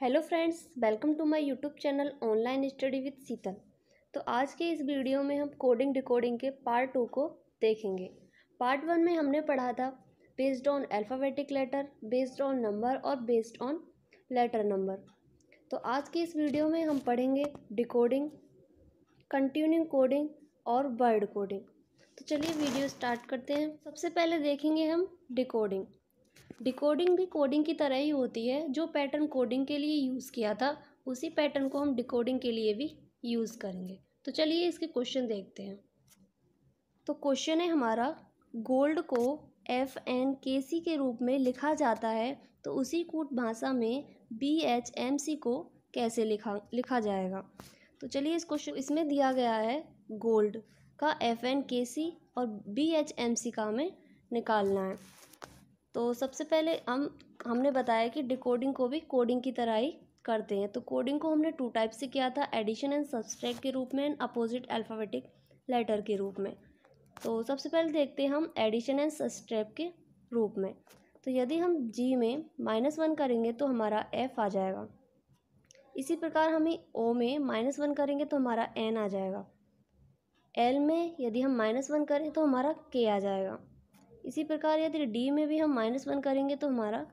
Hello friends welcome to my YouTube channel online study with Sheetal तो आज के इस वीडियो में हम कोडिंग डिकोडिंग के पार्ट टू को देखेंगे पार्ट वन में हमने पढ़ा था based on alphabetic letter based on number और बेस्ड ऑन लेटर नंबर तो आज के इस वीडियो में हम पढ़ेंगे डिकोडिंग कंटिन्यू कोडिंग और वर्ड कोडिंग तो चलिए वीडियो स्टार्ट करते हैं सबसे पहले देखेंगे हम डिकोडिंग डिकोडिंग भी कोडिंग की तरह ही होती है जो पैटर्न कोडिंग के लिए यूज़ किया था उसी पैटर्न को हम डिकोडिंग के लिए भी यूज़ करेंगे तो चलिए इसके क्वेश्चन देखते हैं तो क्वेश्चन है हमारा गोल्ड को एफ एन के सी के रूप में लिखा जाता है तो उसी कूट भाषा में बी एच एम सी को कैसे लिखा लिखा जाएगा तो चलिए इस क्वेश्चन इसमें दिया गया है गोल्ड का एफ एन के सी और बी एच एम सी का हमें निकालना है तो सबसे पहले हम हमने बताया कि डिकोडिंग को भी कोडिंग की तरह ही करते हैं तो कोडिंग को हमने टू टाइप से किया था एडिशन एंड सब्सट्रैक्ट के रूप में एंड अपोजिट अल्फ़ाबेटिक लेटर के रूप में तो सबसे पहले देखते हैं हम एडिशन एंड सब्सट्रैक्ट के रूप में तो यदि हम जी में माइनस वन करेंगे तो हमारा एफ आ जाएगा इसी प्रकार हमें ओ में माइनस वन करेंगे तो हमारा एन आ जाएगा एल में यदि हम माइनस वन करें तो हमारा के आ जाएगा इसी प्रकार यदि डी में भी हम माइनस वन करेंगे तो हमारा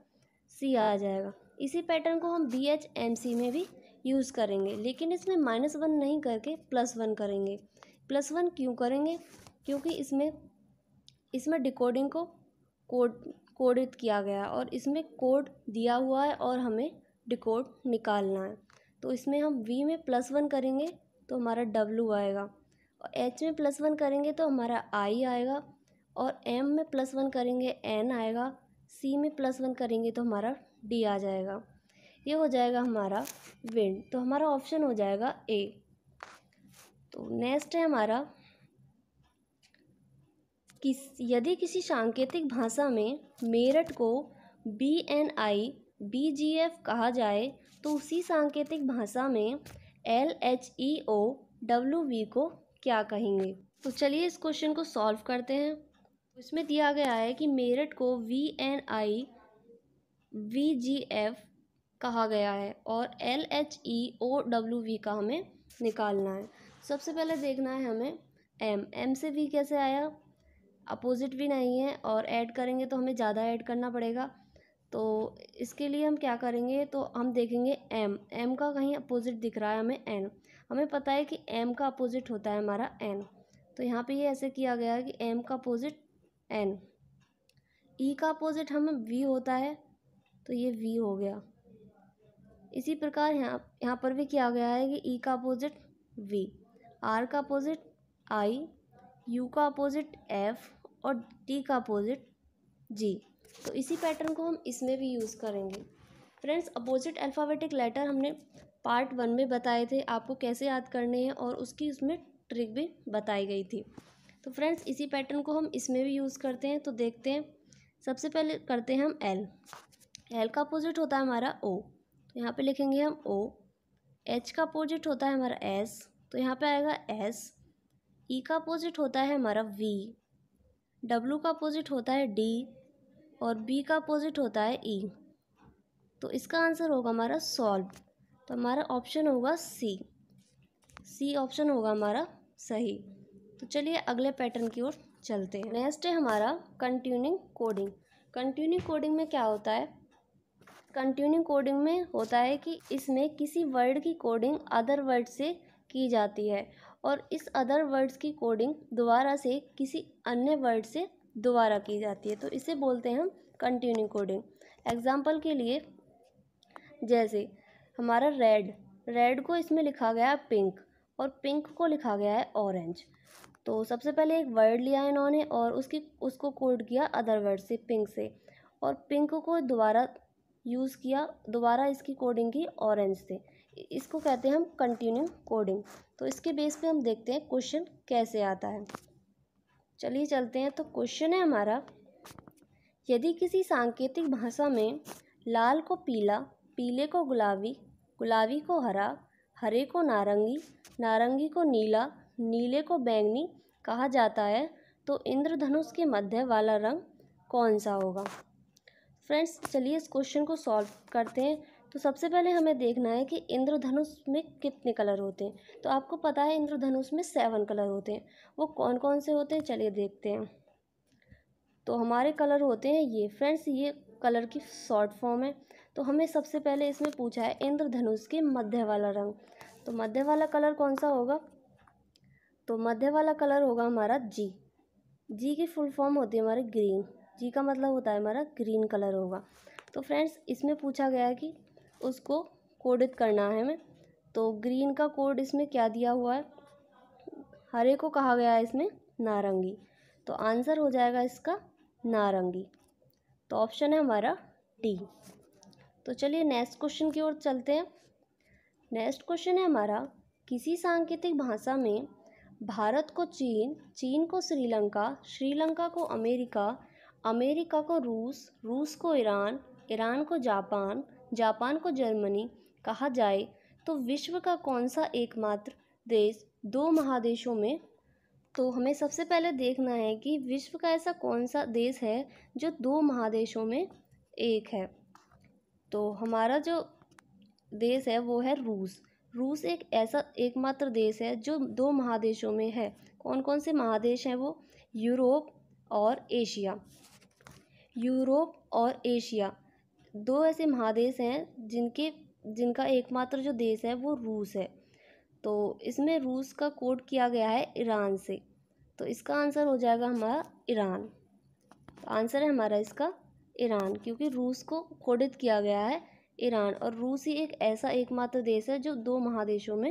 सी आ जाएगा इसी पैटर्न को हम बी एच एम सी में भी यूज़ करेंगे लेकिन इसमें माइनस वन नहीं करके प्लस वन करेंगे प्लस वन क्यों करेंगे क्योंकि इसमें इसमें डिकोडिंग को कोड कोडित किया गया है और इसमें कोड दिया हुआ है और हमें डिकोड निकालना है तो इसमें हम वी में प्लस वन करेंगे तो हमारा डब्लू आएगा और एच में प्लस वन करेंगे तो हमारा आई आएगा और एम में प्लस वन करेंगे एन आएगा सी में प्लस वन करेंगे तो हमारा डी आ जाएगा ये हो जाएगा हमारा विंड तो हमारा ऑप्शन हो जाएगा ए तो नेक्स्ट है हमारा किस यदि किसी सांकेतिक भाषा में मेरठ को B N I B G F कहा जाए तो उसी सांकेतिक भाषा में L H E O W B को क्या कहेंगे तो चलिए इस क्वेश्चन को सॉल्व करते हैं उसमें दिया गया है कि मेरठ को V N I V G F कहा गया है और L H E O W V का हमें निकालना है सबसे पहले देखना है हमें एम एम से वी कैसे आया अपोजिट भी नहीं है और ऐड करेंगे तो हमें ज़्यादा ऐड करना पड़ेगा तो इसके लिए हम क्या करेंगे तो हम देखेंगे एम एम का कहीं अपोजिट दिख रहा है हमें एन हमें पता है कि एम का अपोजिट होता है हमारा एन तो यहाँ पे ये ऐसे किया गया है कि एम का अपोजिट एन ई e का अपोजिट हमें वी होता है तो ये वी हो गया इसी प्रकार यहाँ यहाँ पर भी किया गया है कि ई e का अपोजिट वी आर का अपोजिट आई यू का अपोजिट एफ और टी का अपोजिट जी तो इसी पैटर्न को हम इसमें भी यूज़ करेंगे फ्रेंड्स अपोजिट अल्फ़ाबेटिक लेटर हमने पार्ट वन में बताए थे आपको कैसे याद करने हैं और उसकी उसमें ट्रिक भी बताई गई थी तो फ्रेंड्स इसी पैटर्न को हम इसमें भी यूज़ करते हैं तो देखते हैं सबसे पहले करते हैं हम एल एल का अपोजिट होता है हमारा ओ तो यहाँ पे लिखेंगे हम ओ एच का अपोजिट होता है हमारा एस तो यहाँ पे आएगा एस ई e का अपोजिट होता है हमारा वी डब्लू का अपोजिट होता है डी और बी का अपोजिट होता है ई e. तो इसका आंसर होगा हमारा सॉल्व तो हमारा ऑप्शन होगा सी सी ऑप्शन होगा हमारा सही तो चलिए अगले पैटर्न की ओर चलते हैं नेक्स्ट है हमारा कंटिन्यूइंग कोडिंग कंटिन्यूइंग कोडिंग में क्या होता है कंटिन्यूइंग कोडिंग में होता है कि इसमें किसी वर्ड की कोडिंग अदर वर्ड से की जाती है और इस अदर वर्ड्स की कोडिंग दोबारा से किसी अन्य वर्ड से दोबारा की जाती है तो इसे बोलते हैं हम कंटिन्यू कोडिंग एग्जाम्पल के लिए जैसे हमारा रेड रेड को इसमें लिखा गया है पिंक और पिंक को लिखा गया है ऑरेंज तो सबसे पहले एक वर्ड लिया इन्होंने और उसकी उसको कोड किया अदर वर्ड से पिंक से और पिंक को दोबारा यूज़ किया दोबारा इसकी कोडिंग की ऑरेंज से इसको कहते हैं हम कंटिन्यू कोडिंग तो इसके बेस पे हम देखते हैं क्वेश्चन कैसे आता है चलिए चलते हैं तो क्वेश्चन है हमारा यदि किसी सांकेतिक भाषा में लाल को पीला पीले को गुलाबी गुलाबी को हरा हरे को नारंगी नारंगी को नीला नीले को बैंगनी कहा जाता है तो इंद्रधनुष के मध्य वाला रंग कौन सा होगा फ्रेंड्स चलिए इस क्वेश्चन को सॉल्व करते हैं तो सबसे पहले हमें देखना है कि इंद्रधनुष में कितने कलर होते हैं तो आपको पता है इंद्रधनुष में सेवन कलर होते हैं वो कौन कौन से होते हैं चलिए देखते हैं तो हमारे कलर होते हैं ये फ्रेंड्स ये कलर की शॉर्ट फॉर्म है तो हमें सबसे पहले इसमें पूछा है इंद्रधनुष के मध्य वाला रंग तो मध्य वाला कलर कौन सा होगा तो मध्य वाला कलर होगा हमारा जी जी की फुल फॉर्म होती है हमारे ग्रीन जी का मतलब होता है हमारा ग्रीन कलर होगा तो फ्रेंड्स इसमें पूछा गया है कि उसको कोडित करना है हमें तो ग्रीन का कोड इसमें क्या दिया हुआ है हरे को कहा गया है इसमें नारंगी तो आंसर हो जाएगा इसका नारंगी तो ऑप्शन है हमारा डी तो चलिए नेक्स्ट क्वेश्चन की ओर चलते हैं नेक्स्ट क्वेश्चन है हमारा किसी सांकेतिक भाषा में भारत को चीन चीन को श्रीलंका श्रीलंका को अमेरिका अमेरिका को रूस रूस को ईरान ईरान को जापान जापान को जर्मनी कहा जाए तो विश्व का कौन सा एकमात्र देश दो महादेशों में तो हमें सबसे पहले देखना है कि विश्व का ऐसा कौन सा देश है जो दो महादेशों में एक है तो हमारा जो देश है वो है रूस रूस एक ऐसा एकमात्र देश है जो दो महादेशों में है कौन कौन से महादेश हैं वो यूरोप और एशिया यूरोप और एशिया दो ऐसे महादेश हैं जिनके जिनका एकमात्र जो देश है वो रूस है तो इसमें रूस का कोड किया गया है ईरान से तो इसका आंसर हो जाएगा हमारा ईरान तो आंसर है हमारा इसका ईरान क्योंकि रूस को कोडित किया गया है ईरान और रूस ही एक ऐसा एकमात्र देश है जो दो महादेशों में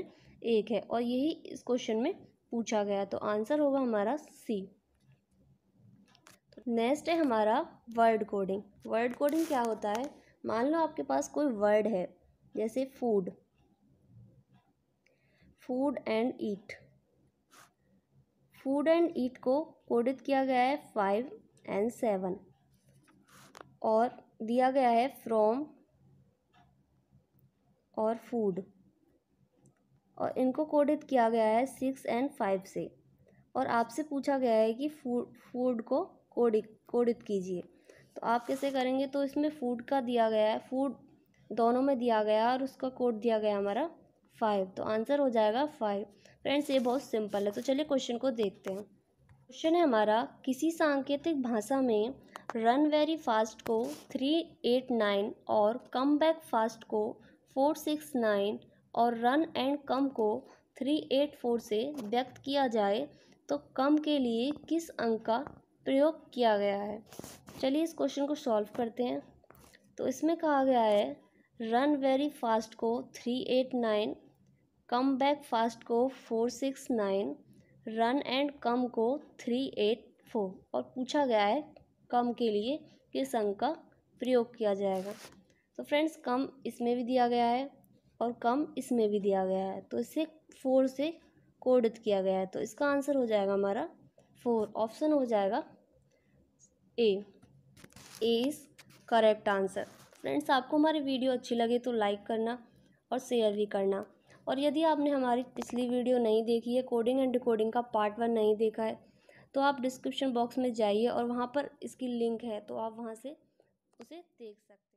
एक है और यही इस क्वेश्चन में पूछा गया तो आंसर होगा हमारा सी नेक्स्ट तो है हमारा वर्ड कोडिंग वर्ड कोडिंग क्या होता है मान लो आपके पास कोई वर्ड है जैसे food food and eat food and eat को कोडित किया गया है फाइव एंड सेवन और दिया गया है फ्रॉम और फूड और इनको कोडित किया गया है सिक्स एंड फाइव से और आपसे पूछा गया है कि फूड फूड को कोडित कोडित कीजिए तो आप कैसे करेंगे तो इसमें फूड का दिया गया है फूड दोनों में दिया गया और उसका कोड दिया गया हमारा फाइव तो आंसर हो जाएगा फाइव फ्रेंड्स ये बहुत सिंपल है तो चलिए क्वेश्चन को देखते हैं क्वेश्चन है हमारा किसी सांकेतिक भाषा में रन वेरी फास्ट को थ्री एट नाइन और कम बैक फास्ट को फोर सिक्स नाइन और रन एंड कम को थ्री एट फोर से व्यक्त किया जाए तो कम के लिए किस अंक का प्रयोग किया गया है चलिए इस क्वेश्चन को सॉल्व करते हैं तो इसमें कहा गया है रन वेरी फास्ट को three eight nine come back fast को four six nine run and come को थ्री एट फोर और पूछा गया है कम के लिए किस अंक का प्रयोग किया जाएगा तो फ्रेंड्स कम इसमें भी दिया गया है और कम इसमें भी दिया गया है तो इसे फोर से कोडित किया गया है तो इसका आंसर हो जाएगा हमारा फोर ऑप्शन हो जाएगा A A is correct answer friends आपको हमारी वीडियो अच्छी लगे तो लाइक करना और शेयर भी करना और यदि आपने हमारी पिछली वीडियो नहीं देखी है कोडिंग एंड डिकोडिंग का पार्ट वन नहीं देखा है तो आप डिस्क्रिप्शन बॉक्स में जाइए और वहाँ पर इसकी लिंक है तो आप वहाँ से उसे देख सकते हैं